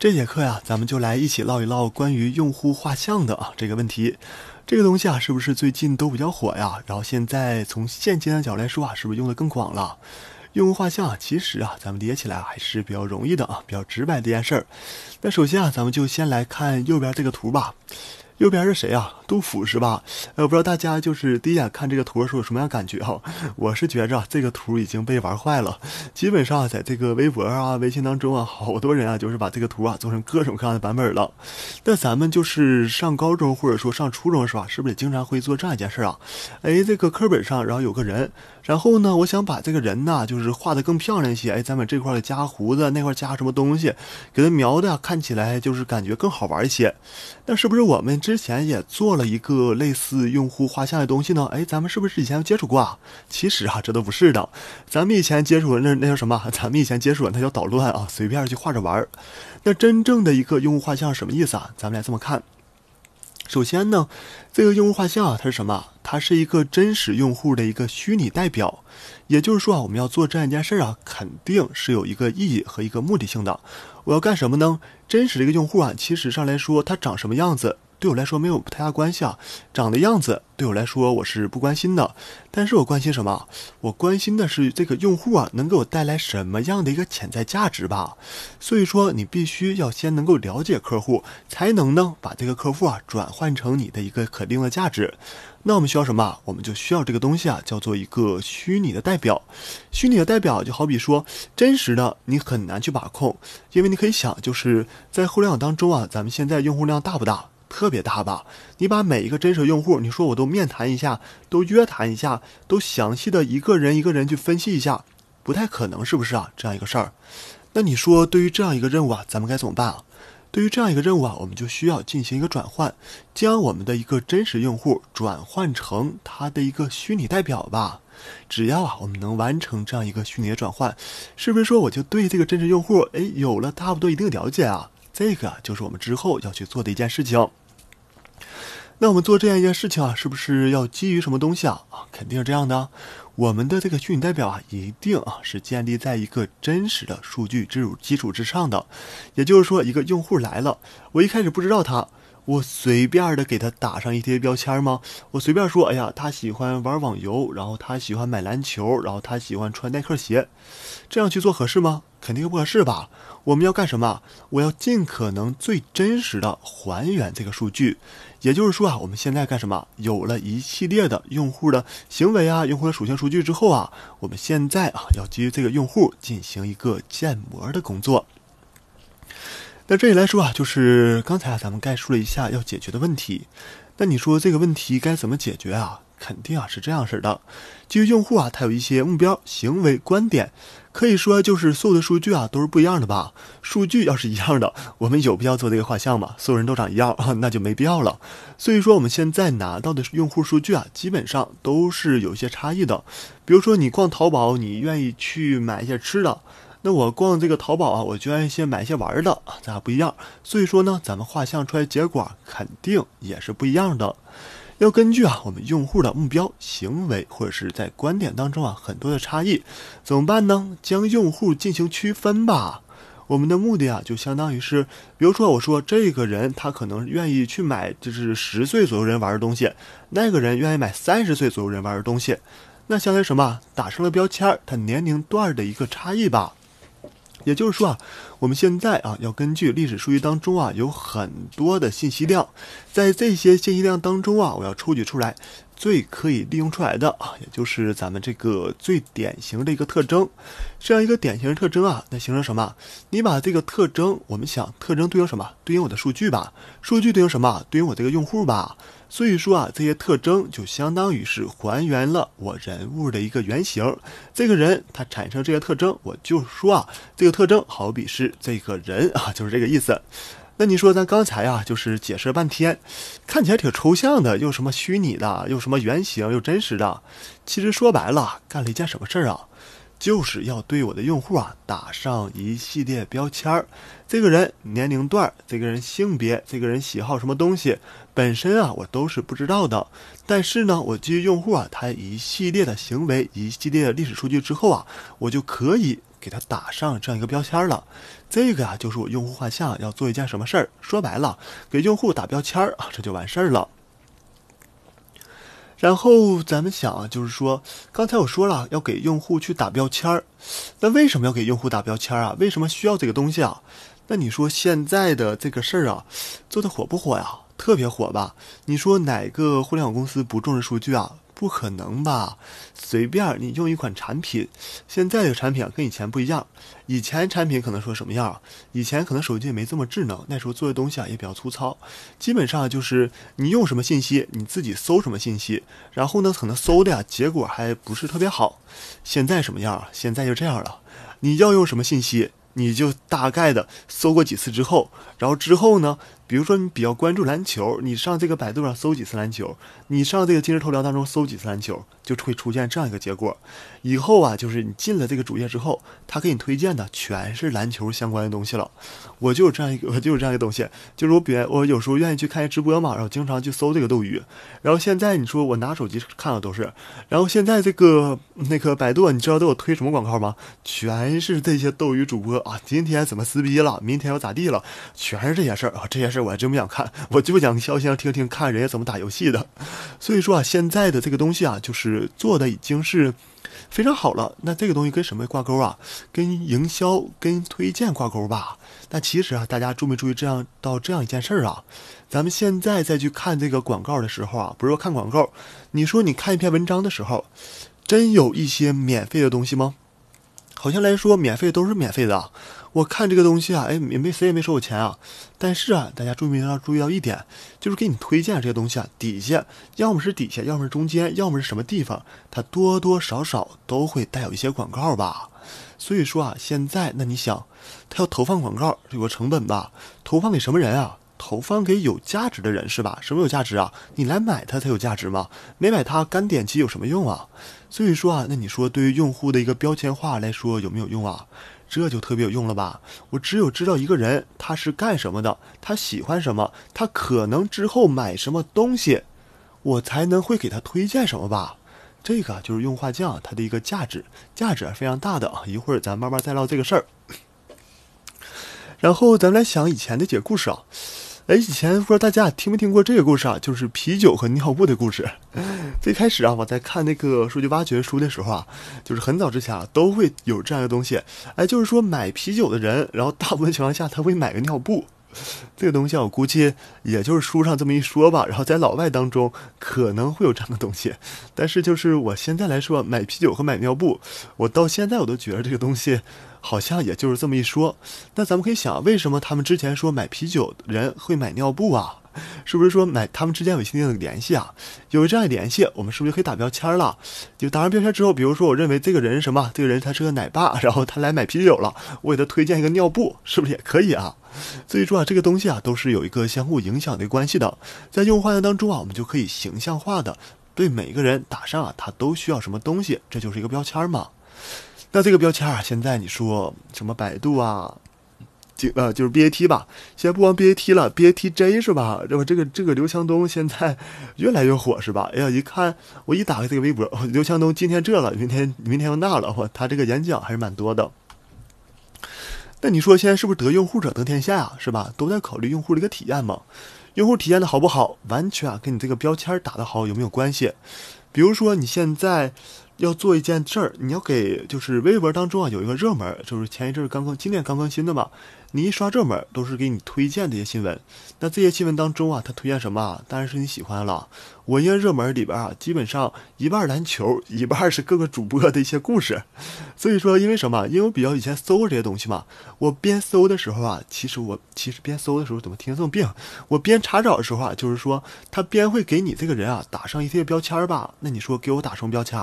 这节课呀，咱们就来一起唠一唠关于用户画像的啊这个问题。这个东西啊，是不是最近都比较火呀？然后现在从现阶段角来说啊，是不是用的更广了？用户画像其实啊，咱们理解起来还是比较容易的啊，比较直白的一件事儿。那首先啊，咱们就先来看右边这个图吧。右边是谁啊？杜甫是吧？哎，我不知道大家就是第一眼看这个图的时候有什么样感觉哈。我是觉着这个图已经被玩坏了，基本上在这个微博啊、微信当中啊，好多人啊就是把这个图啊做成各种各样的版本了。那咱们就是上高中或者说上初中的时候，是不是也经常会做这样一件事啊？哎，这个课本上然后有个人。然后呢，我想把这个人呢，就是画的更漂亮一些。哎，咱们这块儿加胡子，那块儿加什么东西，给他描的看起来就是感觉更好玩一些。那是不是我们之前也做了一个类似用户画像的东西呢？哎，咱们是不是以前接触过啊？其实啊，这都不是的。咱们以前接触的那那叫什么？咱们以前接触的那叫捣乱啊，随便去画着玩儿。那真正的一个用户画像什么意思啊？咱们来这么看。首先呢，这个用户画像啊，它是什么？它是一个真实用户的一个虚拟代表。也就是说啊，我们要做这样一件事啊，肯定是有一个意义和一个目的性的。我要干什么呢？真实的一个用户啊，其实上来说，他长什么样子？对我来说没有太大关系啊，长的样子对我来说我是不关心的。但是我关心什么？我关心的是这个用户啊，能给我带来什么样的一个潜在价值吧。所以说，你必须要先能够了解客户，才能呢把这个客户啊转换成你的一个肯定的价值。那我们需要什么？我们就需要这个东西啊，叫做一个虚拟的代表。虚拟的代表就好比说真实的你很难去把控，因为你可以想就是在互联网当中啊，咱们现在用户量大不大？特别大吧？你把每一个真实用户，你说我都面谈一下，都约谈一下，都详细的一个人一个人去分析一下，不太可能，是不是啊？这样一个事儿，那你说对于这样一个任务啊，咱们该怎么办啊？对于这样一个任务啊，我们就需要进行一个转换，将我们的一个真实用户转换成他的一个虚拟代表吧。只要啊，我们能完成这样一个虚拟的转换，是不是说我就对这个真实用户哎有了差不多一定的了解啊？这个就是我们之后要去做的一件事情。那我们做这样一件事情啊，是不是要基于什么东西啊？啊，肯定是这样的，我们的这个虚拟代表啊，一定啊是建立在一个真实的数据之基础之上的。也就是说，一个用户来了，我一开始不知道他，我随便的给他打上一些标签吗？我随便说，哎呀，他喜欢玩网游，然后他喜欢买篮球，然后他喜欢穿耐克鞋，这样去做合适吗？肯定不合适吧？我们要干什么？我要尽可能最真实的还原这个数据，也就是说啊，我们现在干什么？有了一系列的用户的行为啊，用户的属性数据之后啊，我们现在啊要基于这个用户进行一个建模的工作。那这里来说啊，就是刚才啊咱们概述了一下要解决的问题，那你说这个问题该怎么解决啊？肯定啊，是这样式的。基于用户啊，他有一些目标、行为、观点，可以说就是所有的数据啊，都是不一样的吧。数据要是一样的，我们有必要做这个画像吗？所有人都长一样，那就没必要了。所以说，我们现在拿到的用户数据啊，基本上都是有一些差异的。比如说，你逛淘宝，你愿意去买一些吃的；那我逛这个淘宝啊，我就愿意先买一些玩的，咱俩不一样。所以说呢，咱们画像出来结果肯定也是不一样的。要根据啊，我们用户的目标行为或者是在观点当中啊，很多的差异，怎么办呢？将用户进行区分吧。我们的目的啊，就相当于是，比如说我说这个人他可能愿意去买就是十岁左右人玩的东西，那个人愿意买三十岁左右人玩的东西，那相当于什么？打上了标签儿，他年龄段的一个差异吧。也就是说啊，我们现在啊要根据历史数据当中啊有很多的信息量，在这些信息量当中啊，我要抽取出来。最可以利用出来的啊，也就是咱们这个最典型的一个特征，这样一个典型的特征啊，那形成什么？你把这个特征，我们想特征对应什么？对应我的数据吧，数据对应什么？对应我这个用户吧。所以说啊，这些特征就相当于是还原了我人物的一个原型。这个人他产生这些特征，我就说啊，这个特征好比是这个人啊，就是这个意思。那你说咱刚才啊，就是解释半天，看起来挺抽象的，又什么虚拟的，又什么原型，又真实的。其实说白了，干了一件什么事儿啊？就是要对我的用户啊打上一系列标签儿。这个人年龄段，这个人性别，这个人喜好什么东西，本身啊我都是不知道的。但是呢，我基于用户啊他一系列的行为，一系列的历史数据之后啊，我就可以。给它打上这样一个标签了，这个啊，就是我用户画像要做一件什么事儿？说白了，给用户打标签啊，这就完事儿了。然后咱们想啊，就是说，刚才我说了要给用户去打标签儿，那为什么要给用户打标签啊？为什么需要这个东西啊？那你说现在的这个事儿啊，做的火不火呀？特别火吧？你说哪个互联网公司不重视数据啊？不可能吧？随便你用一款产品，现在这个产品跟以前不一样。以前产品可能说什么样以前可能手机也没这么智能，那时候做的东西啊也比较粗糙。基本上就是你用什么信息，你自己搜什么信息，然后呢，可能搜的呀结果还不是特别好。现在什么样啊？现在就这样了。你要用什么信息，你就大概的搜过几次之后，然后之后呢？比如说你比较关注篮球，你上这个百度上搜几次篮球，你上这个今日头条当中搜几次篮球，就会出现这样一个结果。以后啊，就是你进了这个主页之后，他给你推荐的全是篮球相关的东西了。我就有这样一个，我就有这样一个东西，就是我比，我有时候愿意去看直播嘛，然后经常去搜这个斗鱼，然后现在你说我拿手机看了都是，然后现在这个那个百度，你知道都有推什么广告吗？全是这些斗鱼主播啊，今天怎么撕逼了，明天又咋地了，全是这些事儿啊，这些事儿。我还真不想看，我就想消消听听，看人家怎么打游戏的。所以说啊，现在的这个东西啊，就是做的已经是非常好了。那这个东西跟什么挂钩啊？跟营销、跟推荐挂钩吧。但其实啊，大家注没注意这样到这样一件事儿啊？咱们现在再去看这个广告的时候啊，不是说看广告，你说你看一篇文章的时候，真有一些免费的东西吗？好像来说，免费都是免费的。我看这个东西啊，哎，没谁也没收我钱啊。但是啊，大家注意要注意到一点，就是给你推荐这些东西啊，底下要么是底下，要么是中间，要么是什么地方，它多多少少都会带有一些广告吧。所以说啊，现在那你想，他要投放广告，有个成本吧？投放给什么人啊？投放给有价值的人是吧？什么有价值啊？你来买它，才有价值吗？没买它，干点击有什么用啊？所以说啊，那你说对于用户的一个标签化来说有没有用啊？这就特别有用了吧？我只有知道一个人他是干什么的，他喜欢什么，他可能之后买什么东西，我才能会给他推荐什么吧？这个就是用化画它的一个价值，价值非常大的啊。一会儿咱慢慢再唠这个事儿。然后咱们来想以前的几个故事啊。哎，以前不知道大家听没听过这个故事啊，就是啤酒和尿布的故事。最开始啊，我在看那个数据挖掘书的时候啊，就是很早之前啊，都会有这样的东西。哎，就是说买啤酒的人，然后大部分情况下他会买个尿布。这个东西我估计也就是书上这么一说吧，然后在老外当中可能会有这样的东西。但是就是我现在来说，买啤酒和买尿布，我到现在我都觉得这个东西。好像也就是这么一说，那咱们可以想，为什么他们之前说买啤酒的人会买尿布啊？是不是说买他们之间有一定的联系啊？有这样联系，我们是不是就可以打标签了？就打完标签之后，比如说我认为这个人什么，这个人他是个奶爸，然后他来买啤酒了，我给他推荐一个尿布，是不是也可以啊？所以说啊，这个东西啊都是有一个相互影响的关系的，在用户画像当中啊，我们就可以形象化的对每个人打上啊他都需要什么东西，这就是一个标签嘛。那这个标签啊，现在你说什么百度啊，就呃就是 BAT 吧。现在不光 BAT 了，BATJ 是吧？这不这个这个刘强东现在越来越火是吧？哎呀，一看我一打开这个微博，刘强东今天这了，明天明天又那了，哇，他这个演讲还是蛮多的。那你说现在是不是得用户者得天下呀？是吧？都在考虑用户的一个体验嘛。用户体验的好不好，完全啊跟你这个标签打的好有没有关系？比如说你现在。要做一件事儿，你要给就是微博当中啊有一个热门，就是前一阵儿刚刚今年刚更新的嘛。你一刷热门，都是给你推荐这些新闻。那这些新闻当中啊，他推荐什么？当然是你喜欢了。我因为热门里边啊，基本上一半篮球，一半是各个主播的一些故事。所以说，因为什么？因为我比较以前搜过这些东西嘛。我边搜的时候啊，其实我其实边搜的时候，怎么听这么病？我边查找的时候啊，就是说他边会给你这个人啊打上一些标签吧。那你说给我打什么标签？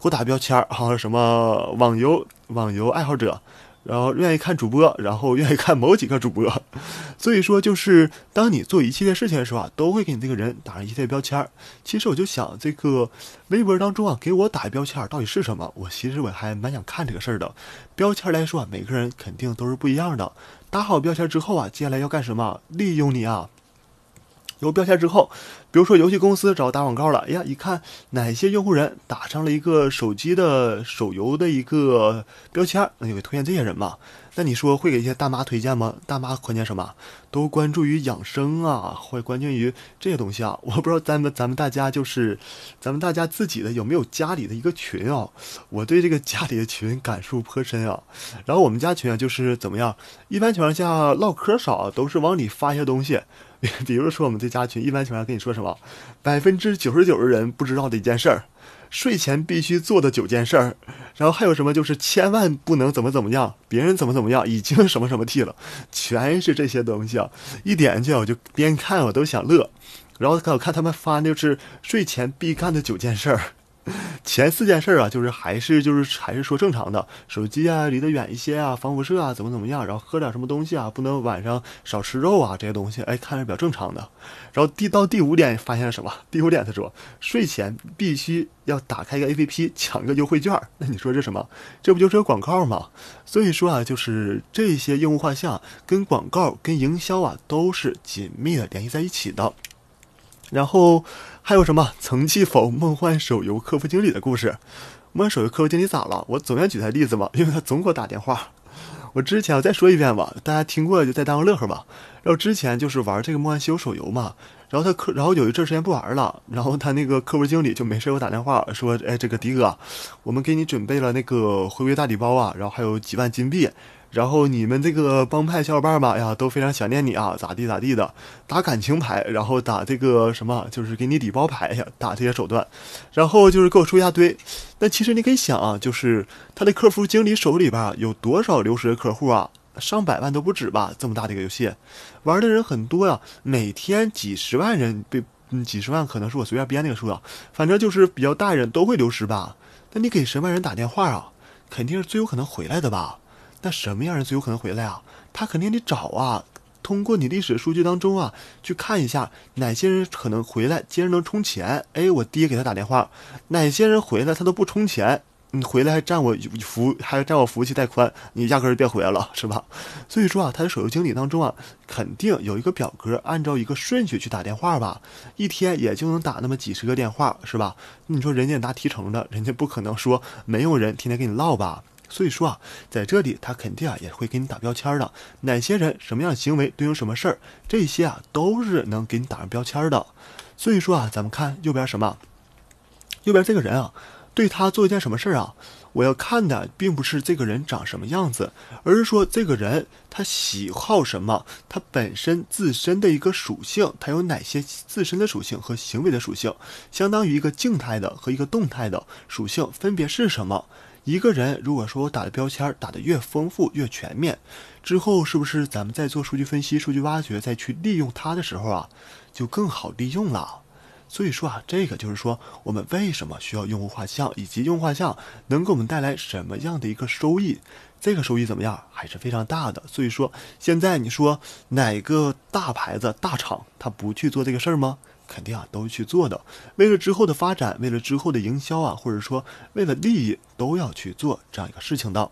给我打标签好像什么网游？网游爱好者？然后愿意看主播，然后愿意看某几个主播，所以说就是当你做一系列事情的时候啊，都会给你这个人打上一系列标签儿。其实我就想，这个微博当中啊，给我打标签儿到底是什么？我其实我还蛮想看这个事儿的。标签儿来说，每个人肯定都是不一样的。打好标签之后啊，接下来要干什么？利用你啊。有标签之后，比如说游戏公司找打广告了，哎呀，一看哪些用户人打上了一个手机的手游的一个标签，那就推荐这些人吧。那你说会给一些大妈推荐吗？大妈关键什么？都关注于养生啊，会关键于这些东西啊。我不知道咱们咱们大家就是，咱们大家自己的有没有家里的一个群啊？我对这个家里的群感触颇深啊。然后我们家群啊，就是怎么样？一般情况下唠嗑少，都是往里发一些东西。比如说，我们在加群，一般情况下跟你说什么？百分之九十九的人不知道的一件事儿，睡前必须做的九件事儿，然后还有什么就是千万不能怎么怎么样，别人怎么怎么样，已经什么什么替了，全是这些东西啊！一点进去我就边看我都想乐，然后我看他们发就是睡前必干的九件事儿。前四件事儿啊，就是还是就是还是说正常的，手机啊离得远一些啊，防辐射啊，怎么怎么样，然后喝点什么东西啊，不能晚上少吃肉啊，这些东西，哎，看着比较正常的。然后第到第五点发现了什么？第五点他说，睡前必须要打开一个 A P P 抢个优惠券。那你说这什么？这不就是个广告吗？所以说啊，就是这些用户画像跟广告跟营销啊，都是紧密的联系在一起的。然后还有什么曾记否？梦幻手游客服经理的故事。梦幻手游客服经理咋了？我总要举他例子嘛，因为他总给我打电话。我之前我再说一遍吧，大家听过就再当个乐呵吧。然后之前就是玩这个梦幻西游手游嘛，然后他客，然后有一阵时间不玩了，然后他那个客服经理就没事给我打电话说：“哎，这个迪哥，我们给你准备了那个回归大礼包啊，然后还有几万金币。”然后你们这个帮派小伙伴吧呀都非常想念你啊，咋地咋地的，打感情牌，然后打这个什么，就是给你礼包牌呀，打这些手段。然后就是跟我说一大堆。那其实你可以想啊，就是他的客服经理手里边有多少流失的客户啊？上百万都不止吧？这么大的一个游戏，玩的人很多呀，每天几十万人被，几十万可能是我随便编那个数啊，反正就是比较大人都会流失吧。那你给什么人打电话啊，肯定是最有可能回来的吧？那什么样人最有可能回来啊？他肯定得找啊，通过你历史数据当中啊，去看一下哪些人可能回来，接着能充钱。哎，我爹给他打电话，哪些人回来他都不充钱，你回来还占我服，还占我服务器带宽，你压根就别回来了，是吧？所以说啊，他的手游经理当中啊，肯定有一个表格，按照一个顺序去打电话吧，一天也就能打那么几十个电话，是吧？你说人家拿提成的，人家不可能说没有人天天跟你唠吧？所以说啊，在这里他肯定啊也会给你打标签的，哪些人什么样的行为对应什么事儿，这些啊都是能给你打上标签的。所以说啊，咱们看右边什么，右边这个人啊，对他做一件什么事儿啊？我要看的并不是这个人长什么样子，而是说这个人他喜好什么，他本身自身的一个属性，他有哪些自身的属性和行为的属性，相当于一个静态的和一个动态的属性分别是什么？一个人如果说打的标签打的越丰富越全面，之后是不是咱们在做数据分析、数据挖掘，再去利用它的时候啊，就更好利用了？所以说啊，这个就是说我们为什么需要用户画像，以及用画像能给我们带来什么样的一个收益？这个收益怎么样，还是非常大的。所以说现在你说哪个大牌子、大厂他不去做这个事儿吗？肯定啊，都去做的，为了之后的发展，为了之后的营销啊，或者说为了利益，都要去做这样一个事情的。